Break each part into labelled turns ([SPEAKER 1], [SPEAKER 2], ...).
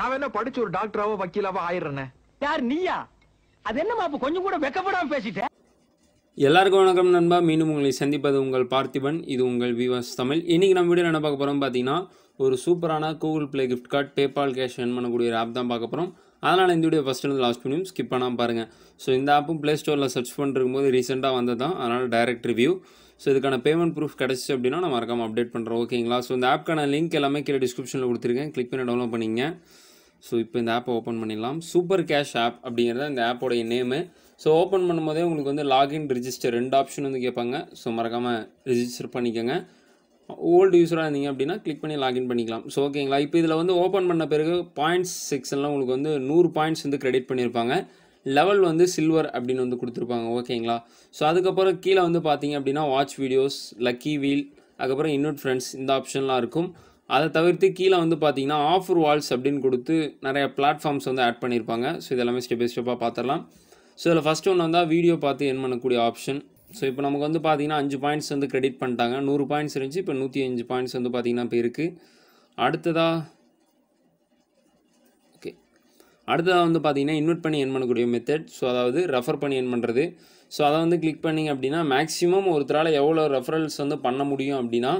[SPEAKER 1] நான் வேணா படிச்சு ஒரு டாக்டராவோ வக்கீலாவோ ஆயிடுறேன் யார் நீயா அது என்ன மாப்பு கொஞ்சம் கூட வெக்கப்படாம பேசிட்ட எல்லாருக்கும் வணக்கம் நண்பா மீண்டும் உங்களை சந்திப்பது உங்கள் பார்த்திபன் இது உங்கள் விவாஸ் தமிழ் இன்றைக்கி நம்ம வீடியோ என்ன பார்க்க போகிறோம் பார்த்தீங்கன்னா ஒரு சூப்பரான Google play gift card PayPal cash earn பண்ணக்கூடிய ஒரு ஆப் தான் பார்க்க போகிறோம் அதனால் இந்த வீடியோ ஃபஸ்ட்டு லாஸ்ட் முடியும் ஸ்கிப் பண்ணால் பாருங்கள் ஸோ இந்த ஆப்பும் ப்ளே ஸ்டோரில் சர்ச் பண்ணிருக்கும் போது ரீசெண்டாக வந்தது தான் அதனால் டைரக்ட் ரிவ்யூ ஸோ இதுக்கான பேமெண்ட் ப்ரூஃப் கிடச்சிச்சு அப்படின்னா நான் மறக்காமல் அப்டேட் பண்ணுறேன் ஓகேங்களா ஸோ இந்த ஆப்க்கான லிங்க் எல்லாமே கீழே டிஸ்கிரிப்ஷனில் கொடுத்துருக்கேன் கிளிக் பண்ணி டவுன்லோட் பண்ணிங்க ஸோ இப்போ இந்த ஆப்பை ஓப்பன் பண்ணிடலாம் சூப்பர் கேஷ் ஆப் அப்படிங்கிறது இந்த ஆப்போடைய நேமு ஸோ ஓப்பன் பண்ணும்போதே உங்களுக்கு வந்து லாகின் ரிஜிஸ்டர் ரெண்டு ஆப்ஷன் வந்து கேட்பாங்க ஸோ மறக்காமல் ரிஜிஸ்டர் பண்ணிக்கோங்க ஓல்டு யூஸராக இருந்தீங்க அப்படின்னா கிளிக் பண்ணி லாகின் பண்ணிக்கலாம் ஸோ ஓகேங்களா இப்போ இதில் வந்து ஓப்பன் பண்ண பிறகு பாயிண்ட்ஸ் செக்ஷன்லாம் உங்களுக்கு வந்து நூறு பாயிண்ட்ஸ் வந்து கிரெடிட் பண்ணியிருப்பாங்க லெவல் வந்து சில்வர் அப்படின்னு வந்து கொடுத்துருப்பாங்க ஓகேங்களா ஸோ அதுக்கப்புறம் கீழே வந்து பார்த்தீங்க அப்படின்னா வாட்ச் வீடியோஸ் லக்கி வீல் அதுக்கப்புறம் இன்னொரு ஃப்ரெண்ட்ஸ் இந்த ஆப்ஷன்லாம் இருக்கும் அதை தவிர்த்து கீழே வந்து பார்த்தீங்கன்னா ஆஃபர் வால்ஸ் அப்படின்னு கொடுத்து நிறைய பிளாட்ஃபார்ம்ஸ் வந்து ஆட் பண்ணியிருப்பாங்க ஸோ இதெல்லாமே ஸ்டெப் பை ஸ்டெப்பாக பார்த்துடலாம் ஸோ இதில் ஃபஸ்ட்டு ஒன்று வந்தால் வீடியோ பார்த்து என் பண்ணக்கூடிய ஆப்ஷன் ஸோ இப்போ நமக்கு வந்து பார்த்தீங்கன்னா அஞ்சு பாயிண்ட்ஸ் வந்து கிரெடிட் பண்ணிட்டாங்க நூறு பாயிண்ட்ஸ் இருந்துச்சு இப்போ நூற்றி அஞ்சு பாயிண்ட்ஸ் வந்து பார்த்திங்கன்னா இப்போ இருக்குது அடுத்ததாக ஓகே அடுத்ததாக வந்து பார்த்தீங்கன்னா இன்வெர்ட் பண்ணி என் பண்ணக்கூடிய மெத்தட் ஸோ அதாவது ரெஃபர் பண்ணி என் பண்ணுறது ஸோ அதை வந்து கிளிக் பண்ணிங்க அப்படின்னா மேக்ஸிமம் ஒருத்தரால் எவ்வளோ ரெஃபரல்ஸ் வந்து பண்ண முடியும் அப்படின்னா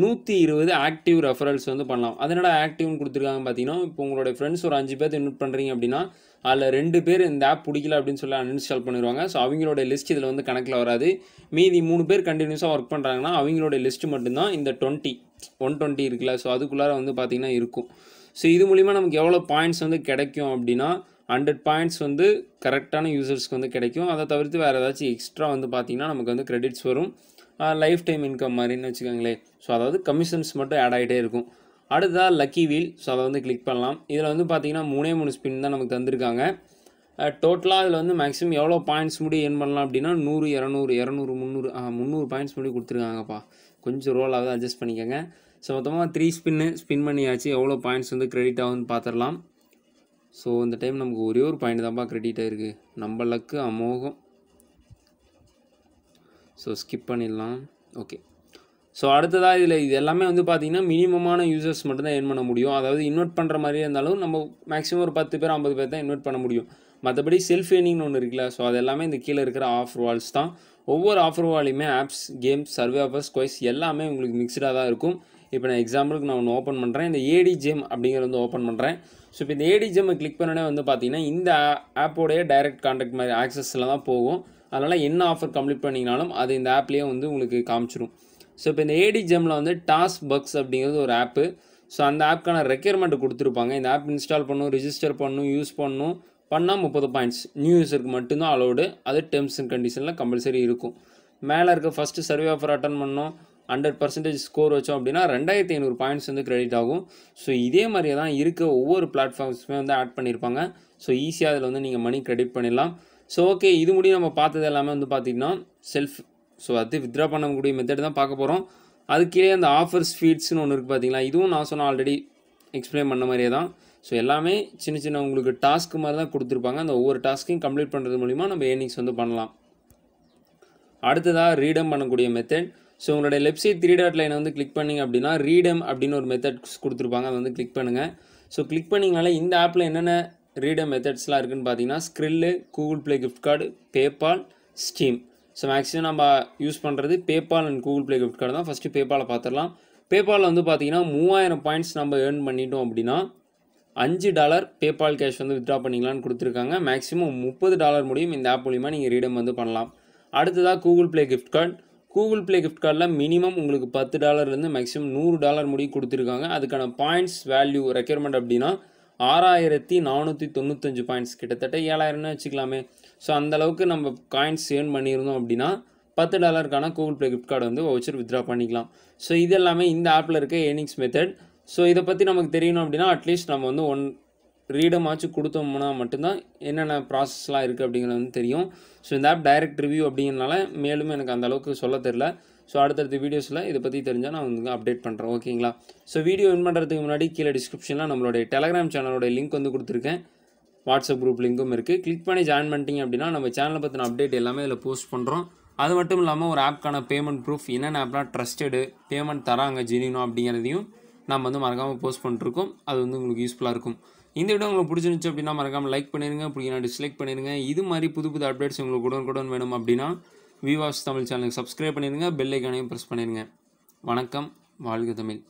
[SPEAKER 1] நூற்றி இருபது ஆக்டிவ் ரெஃபரல்ஸ் வந்து பண்ணலாம் அதனால் ஆக்டிவ்னு கொடுத்துருக்காங்க பார்த்தீங்கன்னா இப்போ உங்களுடைய ஃப்ரெண்ட்ஸ் ஒரு அஞ்சு பேர் இன்வெட் பண்ணுறீங்க அப்படின்னா அதில் ரெண்டு பேர் இந்த ஆப் பிடிக்கல அப்படின்னு சொல்லி அன்இன்ஸ்டால் பண்ணிடுவாங்க ஸோ அவங்களோட லிஸ்ட் இதில் வந்து கணக்கில் வராது மீதி மூணு பேர் கண்டினியூஸாக ஒர்க் பண்ணுறாங்கன்னா அவங்களோட லிஸ்ட்டு மட்டும்தான் இந்த டுவெண்ட்டி ஒன் டுவெண்ட்டி இருக்குல்ல ஸோ அதுக்குள்ளார வந்து பார்த்திங்கன்னா இருக்கும் ஸோ இது மூலிமா நமக்கு எவ்வளோ பாயிண்ட்ஸ் வந்து கிடைக்கும் அப்படின்னா ஹண்ட்ரட் பாயிண்ட்ஸ் வந்து கரெக்டான யூசர்ஸ்க்கு வந்து கிடைக்கும் அதை தவிர்த்து வேறு ஏதாச்சும் எக்ஸ்ட்ரா வந்து பார்த்திங்கன்னா நமக்கு வந்து கிரெடிட்ஸ் வரும் லைஃப் டைம் இன்கம் மாதிரின்னு வச்சுக்கோங்களேன் ஸோ அதாவது கமிஷன்ஸ் மட்டும் ஆட் ஆகிட்டே இருக்கும் அடுத்ததாக லக்கி வீல் ஸோ அதை வந்து கிளிக் பண்ணலாம் இதில் வந்து பார்த்திங்கன்னா மூணே மூணு ஸ்பின் தான் நமக்கு தந்திருக்காங்க டோட்டலாக இதில் வந்து மேக்ஸிமம் எவ்வளோ பாயிண்ட்ஸ் முடி ஏன் பண்ணலாம் அப்படின்னா நூறு இரநூறு இரநூறு முந்நூறு முந்நூறு பாயிண்ட்ஸ் முடி கொடுத்துருக்காங்கப்பா கொஞ்சம் ரோலாவது அட்ஜஸ்ட் பண்ணிக்கோங்க ஸோ மொத்தமாக த்ரீ ஸ்பின்னு ஸ்பின் பண்ணியாச்சு எவ்வளோ பாயிண்ட்ஸ் வந்து கிரெடிட் ஆகுன்னு பார்த்துடலாம் ஸோ இந்த டைம் நமக்கு ஒரே ஒரு பாயிண்ட் தான்ப்பா கிரெடிட் ஆகிருக்கு நம்ம லக்கு அமோகம் ஸோ ஸ்கிப் பண்ணிடலாம் ஓகே ஸோ அடுத்ததாக இதில் இது எல்லாமே வந்து பார்த்திங்கன்னா மினிமமான யூசர்ஸ் மட்டும்தான் ஏர்ன் பண்ண முடியும் அதாவது இன்வெர்ட் பண்ணுற மாதிரியே இருந்தாலும் நம்ம மேக்ஸிமம் ஒரு பத்து பேர் ஐம்பது பேர் தான் இன்வெர்ட் பண்ண முடியும் மற்றபடி செல்ஃப் ஏர்னிங்னு ஒன்று இருக்குல்ல ஸோ அது எல்லாமே இந்த கீழே இருக்கிற ஆஃபர் வால்ஸ் தான் ஒவ்வொரு ஆஃபர் வாலையுமே ஆப்ஸ் கேம்ஸ் சர்வே ஆஃபர்ஸ் கொய்ஸ் எல்லாமே உங்களுக்கு மிக்சடாக தான் இருக்கும் இப்போ நான் எக்ஸாம்பிளுக்கு நான் ஒன்று ஓப்பன் பண்ணுறேன் இந்த ஏடி ஜெம் அப்படிங்கிறது வந்து ஓப்பன் பண்ணுறேன் ஸோ இப்போ இந்த ஏடி ஜேம்மை கிளிக் பண்ணனே வந்து பார்த்தீங்கன்னா இந்த ஆப்போடைய டைரக்ட் கான்டாக்ட் மாதிரி ஆக்சஸில் தான் போகும் அதனால் என்ன ஆஃபர் கம்ப்ளீட் பண்ணிங்கனாலும் அது இந்த ஆப்லேயே வந்து உங்களுக்கு காமிச்சிரும் ஸோ இப்போ இந்த ஏடி ஜெம்மில் வந்து டாஸ் பக்ஸ் அப்படிங்கிறது ஒரு ஆப்பு ஸோ அந்த ஆப்க்கான ரெக்யர்மெண்ட் கொடுத்துருப்பாங்க இந்த ஆப் இன்ஸ்டால் பண்ணும் ரிஜிஸ்டர் பண்ணும் யூஸ் பண்ணும் பண்ணால் முப்பது பாயிண்ட்ஸ் நியூ யூஸருக்கு மட்டும்தான் அலோடு அது டேர்ம்ஸ் அண்ட் கண்டிஷனில் கம்பல்சரி இருக்கும் மேலே இருக்க ஃபஸ்ட்டு சர்வே ஆஃபர் அட்டன் பண்ணோம் ஹண்ட்ரட் பர்சன்டேஜ் ஸ்கோர் வச்சோம் அப்படின்னா ரெண்டாயிரத்தி ஐநூறு பாயிண்ட்ஸ் வந்து கிரெடிட் ஆகும் ஸோ இதே மாதிரியே தான் இருக்க ஒவ்வொரு பிளாட்ஃபார்ம்ஸுமே வந்து ஆட் பண்ணியிருப்பாங்க ஸோ ஈஸியாக அதில் வந்து நீங்கள் மணி கிரெடிட் பண்ணிடலாம் ஸோ ஓகே இது முடியும் நம்ம பார்த்தது எல்லாமே வந்து பார்த்திங்கன்னா செல்ஃப் ஸோ அது வித்ரா பண்ணக்கூடிய மெத்தட் தான் பார்க்க போகிறோம் அது கீழே அந்த ஆஃபர்ஸ் ஃபீட்ஸ்னு ஒன்று இருக்குது பார்த்திங்களா இதுவும் நான் சொன்ன ஆல்ரெடி எக்ஸ்பிளைன் பண்ண மாதிரியே தான் ஸோ எல்லாமே சின்ன சின்ன உங்களுக்கு டாஸ்க்கு மாதிரி தான் கொடுத்துருப்பாங்க அந்த ஒவ்வொரு டாஸ்க்கையும் கம்ப்ளீட் பண்ணுறது மூலிமா நம்ம ஏர்னிங்ஸ் வந்து பண்ணலாம் அடுத்ததாக ரீடம் பண்ணக்கூடிய மெத்தட் ஸோ உங்களுடைய லெஃப்ட் சைட் த்ரீ டாட் லைனை வந்து கிளிக் பண்ணிங்க அப்படின்னா ரீடம் அப்படின்னு ஒரு மெத்தட்ஸ் கொடுத்துருப்பாங்க அதை வந்து கிளிக் பண்ணுங்கள் ஸோ கிளிக் பண்ணிங்கனால இந்த ஆப்பில் என்னென்ன ரீடர் மெத்தட்ஸ்லாம் இருக்குதுன்னு பார்த்தீங்கன்னா Skrill Google play gift card PayPal Steam so maximum நம்ம யூஸ் பண்ணுறது PayPal and Google play gift card தான் ஃபஸ்ட்டு பேபாலை பார்த்துடலாம் பேபாலில் வந்து பார்த்தீங்கன்னா மூவாயிரம் பாயிண்ட்ஸ் நம்ம ஏர்ன் பண்ணிட்டோம் அப்படின்னா அஞ்சு டாலர் பேபால் கேஷ் வந்து வித்ட்ரா பண்ணிக்கலாம்னு கொடுத்துருக்காங்க மேக்ஸிமம் முப்பது டாலர் முடியும் இந்த ஆப் மூலிமா நீங்கள் ரீடம் வந்து பண்ணலாம் அடுத்ததாக Google play gift card Google play gift கார்டில் மினிமம் உங்களுக்கு பத்து டாலர்லேருந்து மேக்ஸிமம் நூறு டாலர் முடியும் கொடுத்துருக்காங்க அதுக்கான பாயிண்ட்ஸ் வேல்யூ ரெக்யர்மெண்ட் அப்படின்னா ஆறாயிரத்தி நானூற்றி தொண்ணூத்தஞ்சு பாயிண்ட்ஸ் கிட்டத்தட்ட ஏழாயிரம்னு வச்சுக்கலாமே ஸோ அந்தளவுக்கு நம்ம காயின்ஸ் ஏர்ன் பண்ணியிருந்தோம் அப்படின்னா பத்து டாலருக்கான கூகுள் பே கிஃப்ட் கார்டு வந்து வச்சர் வித்ரா பண்ணிக்கலாம் ஸோ இது எல்லாமே இந்த ஆப்பில் இருக்க ஏர்னிங்ஸ் மெத்தட் ஸோ இதை பற்றி நமக்கு தெரியணும் அப்படின்னா அட்லீஸ்ட் நம்ம வந்து ஒன் ஆச்சு கொடுத்தோம்னா மட்டும்தான் என்னென்ன ப்ராசஸ்லாம் இருக்குது அப்படிங்கிறது வந்து தெரியும் ஸோ இந்த ஆப் டைரக்ட் ரிவ்யூ அப்படிங்கிறனால மேலும் எனக்கு அந்தளவுக்கு சொல்ல தெரில ஸோ அடுத்தடுத்த வீடியோஸில் இதை பற்றி தெரிஞ்சால் நான் வந்து அப்டேட் பண்ணுறேன் ஓகேங்களா ஸோ வீடியோ வின் பண்ணுறதுக்கு முன்னாடி கீழே டிஸ்கிரிப்ஷனில் நம்மளுடைய டெலகிராம் சேனலோட லிங்க் வந்து கொடுத்துருக்கேன் வாட்ஸ்அப் குரூப் லிங்க்கும் இருக்குது கிளிக் பண்ணி ஜாயின் பண்ணிட்டீங்க அப்படின்னா நம்ம சேனலை பற்றின அப்டேட் எல்லாமே இதில் போஸ்ட் பண்ணுறோம் அது மட்டும் இல்லாமல் ஒரு ஆப்க்கான பேமெண்ட் ப்ரூஃப் என்னென்ன ஆப்லாம் ட்ரஸ்டடு பேமெண்ட் தராங்க ஜெனினோ அப்படிங்கிறதையும் நம்ம வந்து மறக்காமல் போஸ்ட் பண்ணிருக்கோம் அது வந்து உங்களுக்கு யூஸ்ஃபுல்லாக இருக்கும் இந்த விட உங்களுக்கு பிடிச்சிருந்துச்சு அப்படின்னா மறக்காமல் லைக் பண்ணிடுங்க பிடிக்கணும் டிஸ்லைக் பண்ணிடுங்க இது மாதிரி புது புது அப்டேட்ஸ் உங்களுக்கு உடனுக்குடன் வேணும் அப்படின்னா விவாஸ் தமிழ் சேனலுக்கு சப்ஸ்கிரைப் பண்ணிடுங்க பெல் ஐக்கானையும் ப்ரெஸ் பண்ணிடுங்க வணக்கம் வாழ்க தமிழ்